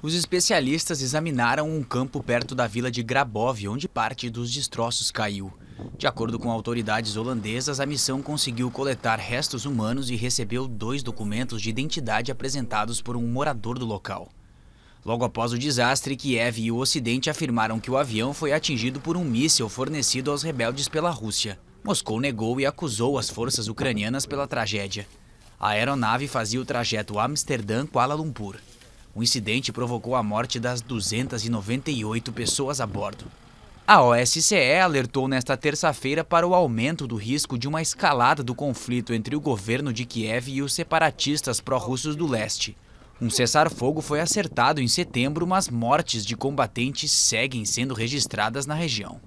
Os especialistas examinaram um campo perto da vila de Grabov, onde parte dos destroços caiu. De acordo com autoridades holandesas, a missão conseguiu coletar restos humanos e recebeu dois documentos de identidade apresentados por um morador do local. Logo após o desastre, Kiev e o Ocidente afirmaram que o avião foi atingido por um míssil fornecido aos rebeldes pela Rússia. Moscou negou e acusou as forças ucranianas pela tragédia. A aeronave fazia o trajeto Amsterdã-Kuala Lumpur. O incidente provocou a morte das 298 pessoas a bordo. A OSCE alertou nesta terça-feira para o aumento do risco de uma escalada do conflito entre o governo de Kiev e os separatistas pró-russos do leste. Um cessar-fogo foi acertado em setembro, mas mortes de combatentes seguem sendo registradas na região.